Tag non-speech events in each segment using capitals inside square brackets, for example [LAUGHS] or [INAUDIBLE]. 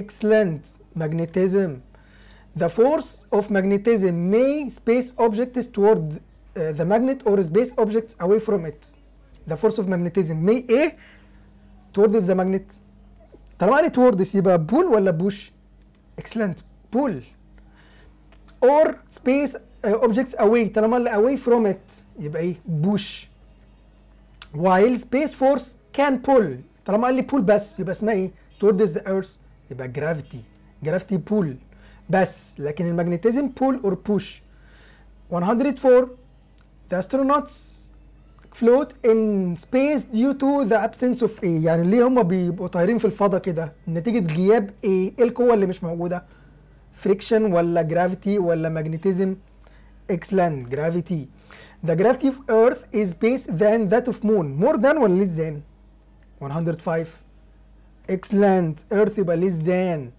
excellent magnetism the force of magnetism may space objects toward uh, the magnet or space objects away from it the force of magnetism may a toward the magnet طالما قالت towards يبقى pull ولا push excellent pull or space uh, objects away طالما اللي away from it يبقى ايه push while space force can pull طالما قالي pull بس يبقى اسمها ايه towards the earth يبقى جرافيتي جرافيتي بول بس لكن الماجنتيزم بول اور بوش 104 the astronauts float in space due to the absence of A يعني ليه هما بيبقوا طايرين في الفضاء كده نتيجة غياب A ايه القوة اللي مش موجودة friction ولا gravity ولا magnetism excellent gravity the gravity of earth is base than that of moon more than ولا less than 105 اكسلانت ايرث يبقى ليس ذان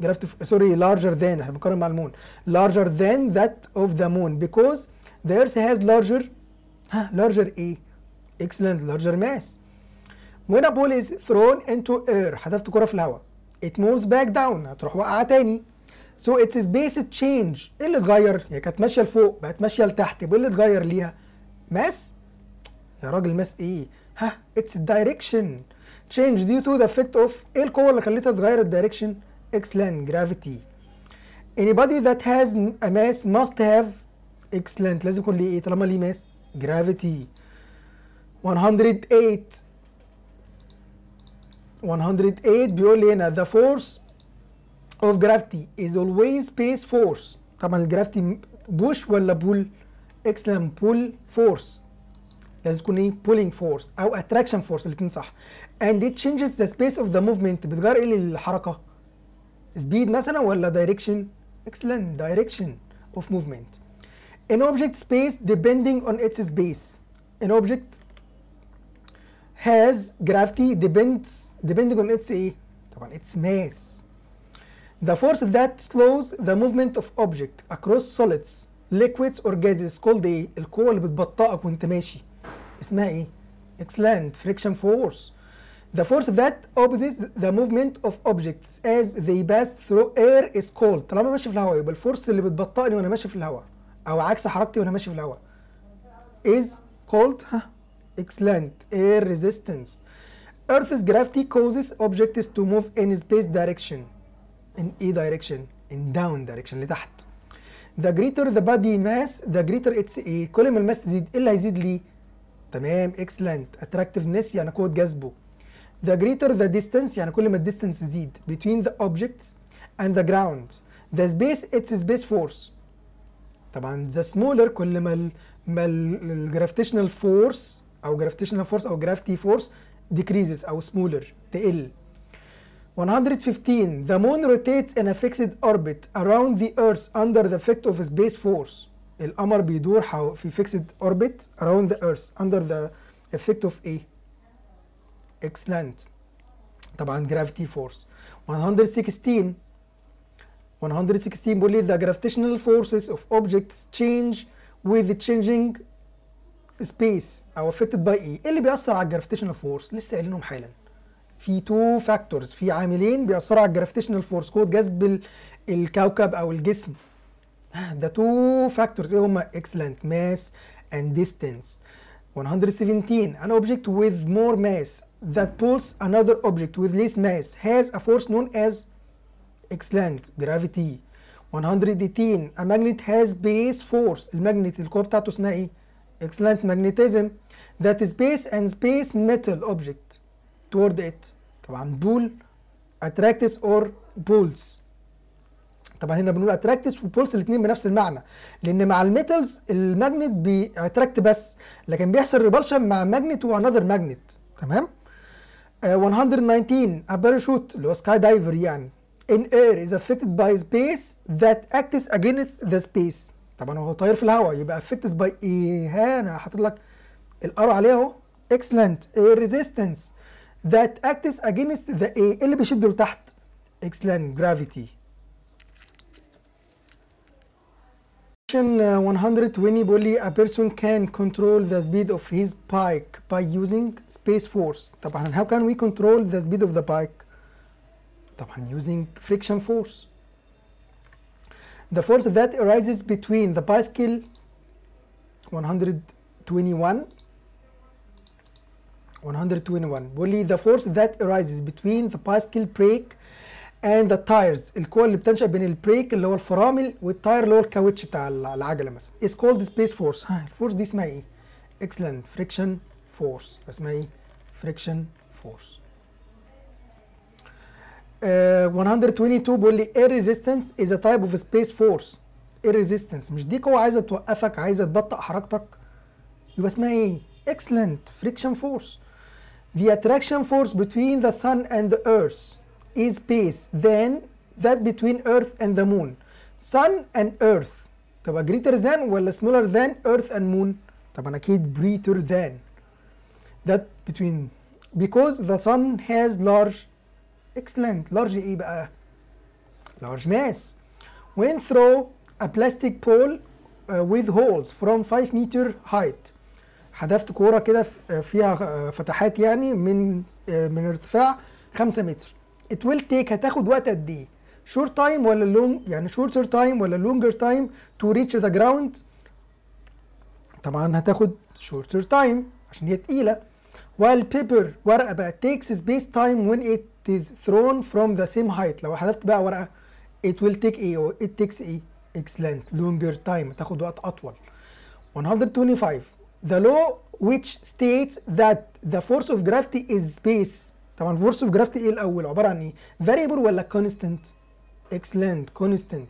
جرافت سوري لارجر ذان احنا بنقارن مع المون لارجر ذان ذات اوف ذا مون بيكوز ذا ايرث هاز لارجر ها لارجر ايه اكسلانت لارجر ماس when a ball is thrown into air حذفت كرة في الهواء it moves back down هتروح واقعة تاني so its space change ايه اللي اتغير؟ هي كانت ماشية لفوق بقت ماشية لتحت ايه اللي اتغير ليها؟ ماس يا راجل ماس ايه؟ ها اتس دايركشن change due to the effect of ايه القوه اللي خلتها تغير الدايركشن excellent gravity anybody that has a mass must have excellent لازم يكون ليه ايه طالما ليه mass gravity 108 108 بيقول لي هنا the force of gravity is always space force طبعا الجرافتي بوش ولا بول excellent pull force لازم تكون ايه pulling force او attraction force الاثنين صح and it changes the space of the movement بتغير ايه للحركه speed مثلا ولا direction excellent direction of movement an object space depending on its space an object has gravity depends depending on its ايه طبعا its mass the force that slows the movement of object across solids liquids or gases called the القوه اللي بتبطئك وانت اسمها ايه اكسلاند فريكشن فورس The force that opposes the movement of objects as they pass through air is called طالما ماشي في الهواء يبقى الفورس اللي بتبطئني وانا ماشي في الهواء او عكس حركتي وانا ماشي في الهواء is called excellent air resistance Earth's gravity causes objects to move in space direction in a direction in down direction لتحت the greater the body mass the greater its A كل ما الماس تزيد ايه اللي هيزيد ليه تمام اكسلنت اتراكتفنس يعني قوه جذبه the greater the distance يعني كل ما الديستانس تزيد between the objects and the ground the space it's space force طبعا the smaller كل ما ال ما الجرافيتيشنال فورس او جرافيتيشنال فورس او جرافيتي فورس decreases او smaller تقل 115 the moon rotates in a fixed orbit around the earth under the effect of space force القمر بيدور في فيكسد اوربت اراوند ذا ايرث اندر ذا افكت اوف ايه اكسلنت طبعا جرافيتي فورس 116 116 بيقول لي the gravitational forces of objects change with the changing space او affected by e. ايه اللي بيأثر على الجرافيتيشنال فورس لسه قايلينهم حالا في تو فاكتورز في عاملين بيأثروا على الجرافيتيشنال فورس قوه جذب الكوكب او الجسم the two factors are هما excellent mass and distance 117 an object with more mass that pulls another object with less mass has a force known as excellent gravity 118 a magnet has base force المagnet القوه بتاعته اسمها ايه excellent magnetism that is base and space metal object toward it طبعا pull attracts or pulls طبعا هنا بنقول اتراكتس وبولس الاثنين بنفس المعنى لان مع الميتالز الماجنت بيتراكت بس لكن بيحصل ريبالشن مع ماجنت وانذر ماجنت تمام uh, 119 اباراشوت اللي هو سكاي دايفر يعني in air is affected by space that acts against the space طبعا هو طاير في الهواء يبقى affected by ايه انا حاطط لك الار عليها اهو excellent air resistance that acts against the ايه اللي بيشده لتحت excellent gravity question uh, 120 بيقول لي a person can control the speed of his bike by using space force طبعا how can we control the speed of the bike طبعا using friction force the force that arises between the bicycle 121 121 بيقول لي the force that arises between the bicycle brake اند ذا تايرز القوه اللي بتنشا بين البريك اللي هو الفرامل والتاير اللي هو الكاوتش بتاع العجله مثلا از كولد سبيس فورس ها الفورس دي اسمها ايه اكسلنت فريكشن فورس اسمها ايه فريكشن فورس 122 بيقول لي اير ريزيستنس از ا تايب اوف سبيس فورس اير ريزيستنس مش دي قوه عايزه توقفك عايزه تبطئ حركتك يبقى اسمها ايه اكسلنت فريكشن فورس the attraction force between the sun and the earth is space than that between earth and the moon sun and earth تبقى greater than ولا smaller than earth and moon طبعا اكيد greater than that between because the sun has large excellent large ايه eh, بقى large mass when throw a plastic pole uh, with holes from 5 meter height حذفت كوره كده فيها فتحات يعني من من ارتفاع 5 متر ات ويل تيك هتاخد وقت قد ايه شورت تايم ولا لونج يعني شورتر تايم ولا لونجر تايم تو ريتش ذا جراوند طبعا هتاخد شورتر تايم عشان هي تقيله بيبر ورقه بقى takes space time when it is thrown from the same height لو حذفت بقى ورقه it will take ايه او it takes ايه excellent لونجر تايم هتاخد وقت اطول 125 the law which states that the force of gravity is space طبعا فورس اوف جرافيتي ايه الاول عباره عن ايه فاريبل ولا كونستنت اكسلنت كونستنت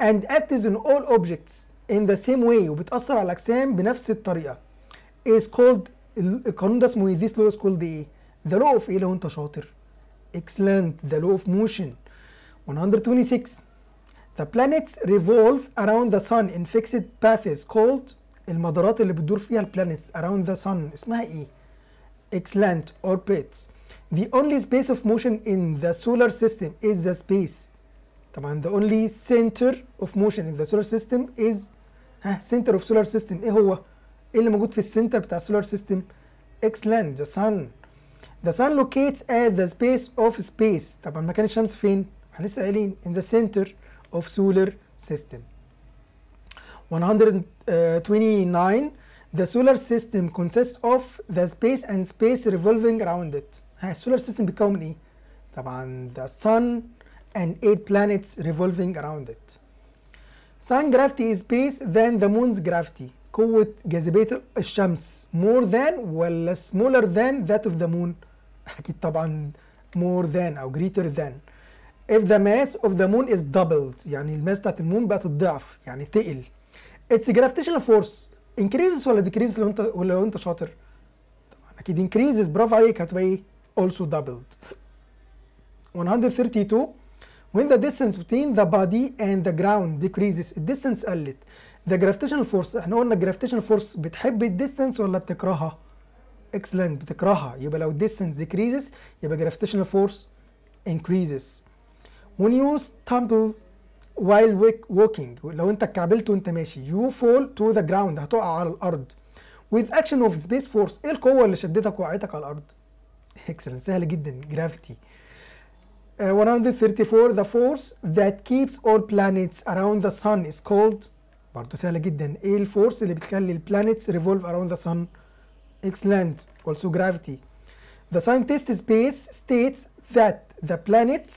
اند اكتس ان اول اوبجكتس ان ذا سيم واي وبتاثر على الاجسام بنفس الطريقه is called القانون ده اسمه ايه this law is called ايه the law of ايه لو انت شاطر excellent the law of motion 126 the planets revolve around the sun in fixed paths called المدارات اللي بتدور فيها البلانets around the sun اسمها ايه excellent orbits the only space of motion in the solar system is the space طبعا the only center of motion in the solar system is ها center of solar system ايه هو؟ ايه اللي موجود في السنتر بتاع السولار سيستم؟ x land the sun the sun locates at the space of space طبعا مكان الشمس فين؟ احنا لسه قايلين in the center of solar system 129 the solar system consists of the space and space revolving around it السولار سيستم بيتكون من ايه طبعا the sun and eight planets revolving around it sun gravity is base than the moon's gravity قوة جاذبية الشمس more than ولا smaller than that of the moon أكيد [LAUGHS] طبعا more than أو greater than if the mass of the moon is doubled يعني الماس بتاعت المون بقت الضعف يعني تقل its gravitational force increases ولا decreases لو انت ولا لو انت شاطر طبعا اكيد increases برافو عليك هتبقى ايه also doubled. 132 When the distance between the body and the ground decreases the distance قلت the gravitational force احنا قلنا gravitational force بتحب الديستنس ولا بتكرهها؟ excellent بتكرهها يبقى لو distance decreases يبقى gravitational force increases. When you stumble while walking لو انت اتكعبلت وانت ماشي you fall to the ground هتقع على الارض with action of space force ايه القوه اللي شدتك وقعتك على الارض [LAUGHS] excellent سهله جدا gravity uh, 134 the force that keeps all planets around the sun is called برضه سهله جدا ايه الفورس اللي بتخلي planets revolve around the sun excellent also gravity the scientist Space states that the planets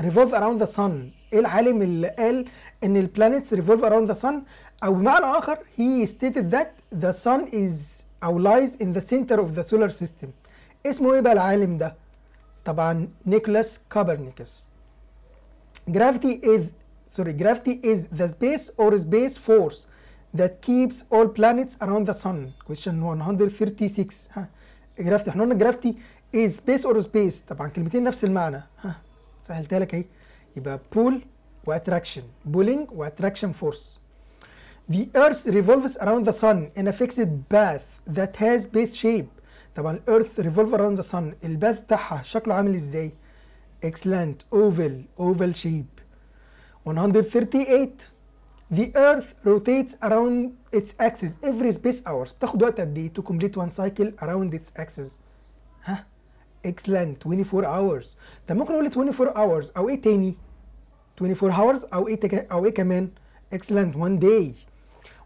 revolve around the sun ايه العالم اللي قال ان revolve around the sun او بمعنى اخر he stated that the sun is او lies in the center of the solar system اسمه ايه بقى العالم ده طبعا نيكولاس كوبرنيكوس gravity is sorry gravity is the space or space force that keeps all planets around the sun question 136 ها جرافتي احنا قلنا جرافتي is space or space طبعا كلمتين نفس المعنى ها سهلتها لك اهي يبقى pull واتراكشن pulling واتراكشن force The earth revolves around the sun in a fixed path that has base shape طبعا الايرث ريفولفر اراوند ذا صن الباث بتاعها شكله عامل ازاي اكسلانت اوفل اوفل شيب 138 The Earth rotates around its axis every space hours بتاخد وقت قد ايه to complete one cycle around its axis ها excellent 24 hours طب ممكن اقول 24 hours او ايه تاني 24 hours او ايه او ايه كمان excellent one day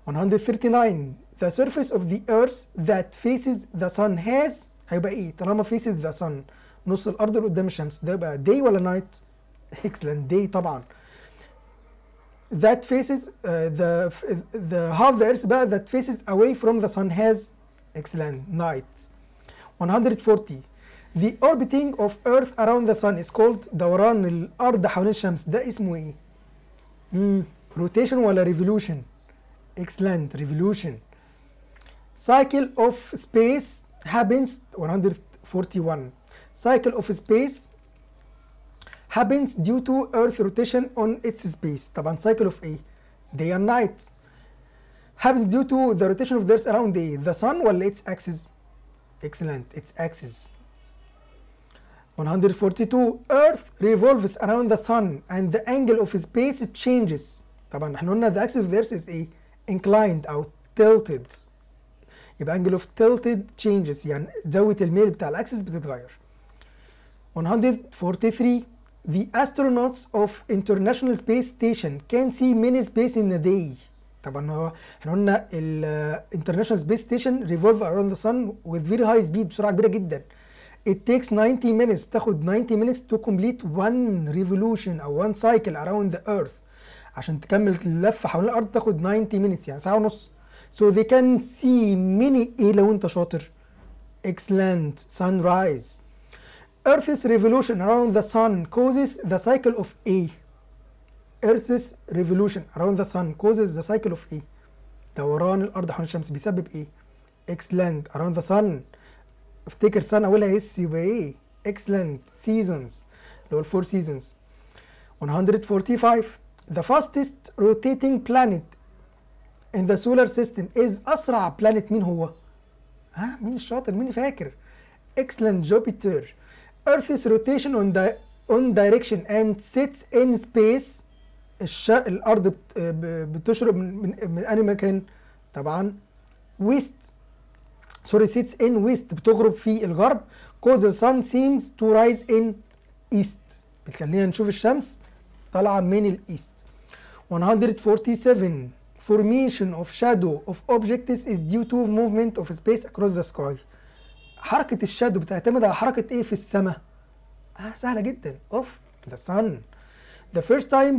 139 the surface of the earth that faces the sun has هيبقى ايه طالما faces the sun نص الارض اللي قدام الشمس ده يبقى day ولا night excellent day طبعا that faces uh, the the half the earth بقى that faces away from the sun has excellent night 140 the orbiting of earth around the sun is called دوران الارض حوالين الشمس ده اسمه ايه امم hmm. rotation ولا revolution excellent revolution cycle of space happens 141 cycle of space happens due to earth rotation on its space طبعا cycle of a day and night happens due to the rotation of the earth around the, the sun while its axis excellent its axis 142 earth revolves around the sun and the angle of space changes طبعا احنا قلنا the axis of this earth is a inclined or tilted يبقى انجل اوف تيلتد تشينجز يعني زاويه الميل بتاع الاكسس بتتغير 143 The astronauts of International Space Station can see many space in a day طبعا هو احنا قلنا ال International Space Station revolve around the sun with very high speed بسرعه كبيره جدا it takes 90 minutes بتاخد 90 minutes to complete one revolution او one cycle around the earth عشان تكمل اللفه حول الارض تاخد 90 minutes يعني ساعه ونص So they can see many ايه لو انت شاطر excellent sunrise Earth's revolution around the sun causes the cycle of A Earth's revolution around the sun causes the cycle of A دوران الأرض حول الشمس بيسبب إيه؟ excellent around the sun افتكر sun أولها اس يبقى إيه؟ excellent seasons اللي four seasons 145 the fastest rotating planet in the solar system is اسرع planet مين هو؟ ها مين الشاطر مين فاكر؟ excellent Jupiter Earth's rotation on, اون on direction and sits in space الارض بتشرب بتشرق من من, انهي مكان؟ طبعا ويست سوري سيتس ان ويست بتغرب في الغرب كوز ذا sun seems to rise in east بتخلينا نشوف الشمس طالعه من الايست 147 formation of shadow of objects is due to movement of space across the sky حركة الشادو بتعتمد على حركة ايه في السماء اه سهلة جدا of the sun the first time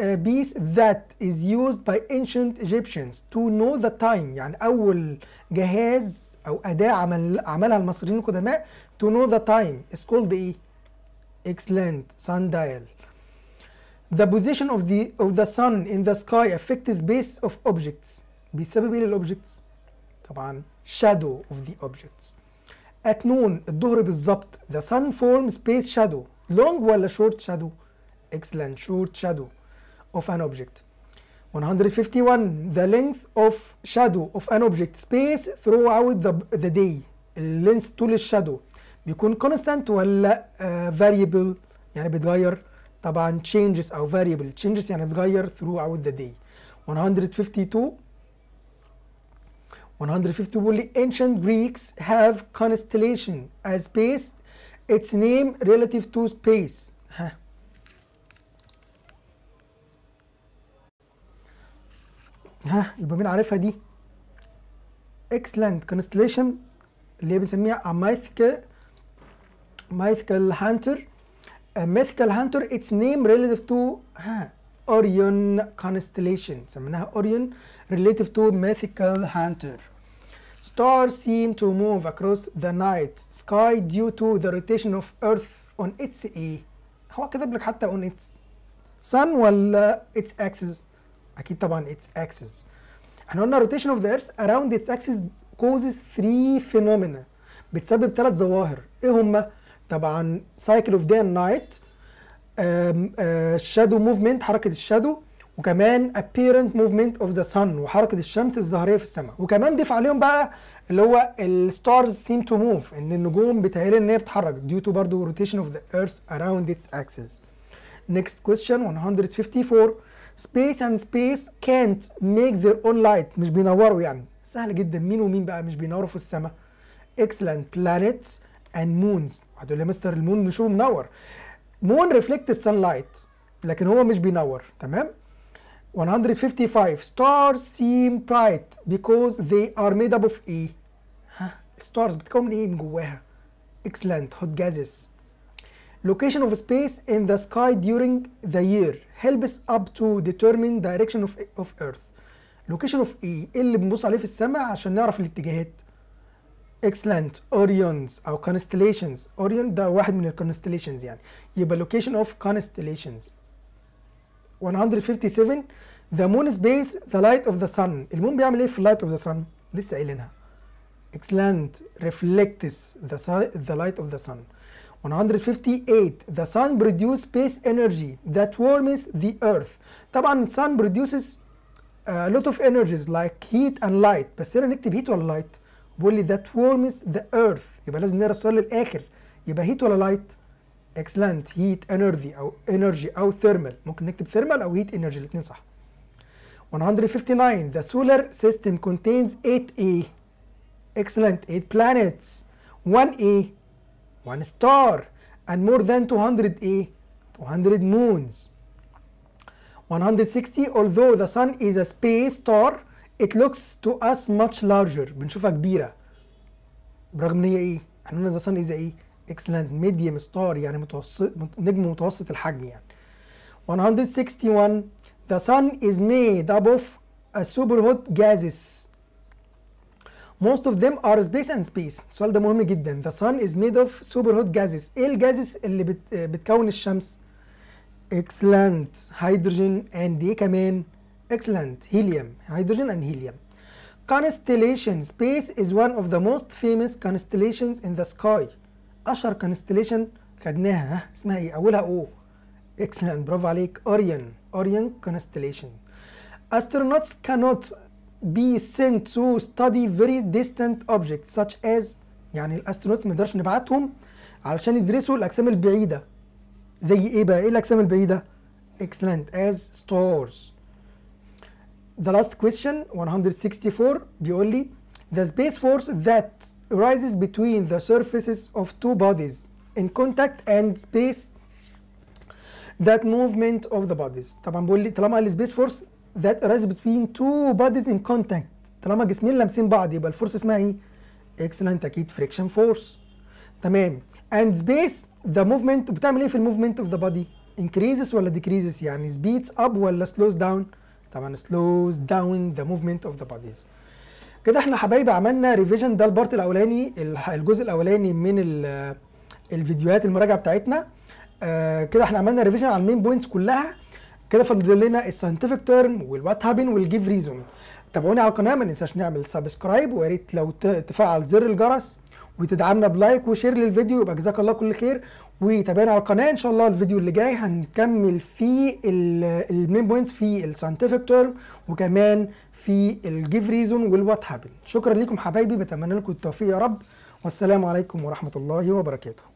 a piece that is used by ancient Egyptians to know the time يعني أول جهاز أو أداة عمل عملها المصريين القدماء to know the time is called إيه؟ excellent sundial the position of the of the sun in the sky affects base of objects the observable objects. طبعا shadow of the objects at noon الظهر بالظبط the sun forms space shadow long ولا short shadow excellent short shadow of an object 151 the length of shadow of an object space throughout the, the day اللينس طول الشادو بيكون constant ولا uh, variable يعني بيتغير طبعا changes او variable changes يعني بتغير throughout the day 152 150 بيقول لي ancient Greeks have constellation as space its name relative to space ها ها يبقى مين عارفها دي excellent constellation اللي هي بنسميها مايثكا mythical هانتر a mythical hunter its name relative to Orion constellation سميناها Orion relative to mythical hunter stars seem to move across the night sky due to the rotation of earth on its ايه هو كاتب لك حتى on its sun ولا its axis اكيد طبعا its axis احنا قلنا rotation of the earth around its axis causes three phenomena بتسبب ثلاث ظواهر ايه هما طبعا سايكل اوف داي اند نايت شادو موفمنت حركه الشادو وكمان ابيرنت movement of the sun وحركة الشمس الظهريه في السماء وكمان ضيف عليهم بقى اللي هو الستارز سيم تو موف ان النجوم بتهيألي ان هي بتتحرك ديو تو برضه rotation of the earth around its axis next question 154 space and space can't make their own light مش بينوروا يعني سهل جدا مين ومين بقى مش بينوروا في السماء excellent planets اند مونز هتقول لي مستر المون نشوفه منور مون ريفلكت السان لايت لكن هو مش بينور تمام 155 stars seem bright because they are made up of ايه ها stars بتتكون من ايه من جواها excellent hot gases location of space in the sky during the year helps up to determine direction of, of earth location of ايه اللي بنبص عليه في السماء عشان نعرف الاتجاهات excellent Orion's او constellations Orion the واحد من constellations يعني يبقى location of constellations. 157 the moon space the light of the sun المون بيعمل ايه في light of the sun لسه قايلينها excellent reflects the the light of the sun 158 the sun produces space energy that warms the earth طبعا sun produces uh, a lot of energies like heat and light بس هنا نكتب heat ولا light بيقول لي that warms the earth يبقى لازم نقرا السؤال للاخر يبقى heat ولا light؟ excellent heat energy او energy او thermal ممكن نكتب thermal او heat energy الاثنين صح 159 the solar system contains 8A excellent 8 planets 1A 1 star and more than 200A 200 moons 160 although the sun is a space star it looks to us much larger بنشوفها كبيره برغم ان هي ايه احنا قلنا ذا sun از ايه اكسلنت ميديم ستار يعني متوسط نجم متوسط الحجم يعني 161 the sun is made up of a super hot gases most of them are space and space السؤال ده مهم جدا the sun is made of super hot gases ايه الجازس اللي بت... بتكون الشمس excellent hydrogen and ايه كمان Excellent. Helium. Hydrogen and helium. Constellation. Space is one of the most famous constellations in the sky. أشهر constellation خدناها اسمها إيه؟ أولها أو. Excellent. برافو عليك. Orion. Orion constellation. Astronauts cannot be sent to study very distant objects such as يعني الاسترونوتس ما نقدرش نبعتهم علشان يدرسوا الاجسام البعيده زي ايه بقى ايه الاجسام البعيده excellent as stars the last question 164 بيقول لي the space force that arises between the surfaces of two bodies in contact and space that movement of the bodies طبعا بيقول لي طالما قال space force that arises between two bodies in contact طالما جسمين لامسين بعض يبقى الفورس اسمها ايه؟ اكسلنت اكيد friction force تمام and space the movement بتعمل ايه في الموفمنت of the body؟ increases ولا decreases يعني speeds up ولا slows down؟ طبعا slows down the movement of the bodies كده احنا حبايبي عملنا ريفيجن ده البارت الاولاني الجزء الاولاني من الفيديوهات المراجعه بتاعتنا آه، كده احنا عملنا ريفيجن على المين بوينتس كلها كده فاضل لنا الساينتفك تيرم والوات هابن والجيف ريزون تابعوني على القناه ما ننساش نعمل سبسكرايب ويا ريت لو تفعل زر الجرس وتدعمنا بلايك وشير للفيديو يبقى جزاك الله كل خير وتابعنا على القناه ان شاء الله الفيديو اللي جاي هنكمل فيه المين بوينتس في الساينتفك تيرم وكمان في الجيف ريزون والوات هابن شكرا لكم حبايبي بتمنى لكم التوفيق يا رب والسلام عليكم ورحمه الله وبركاته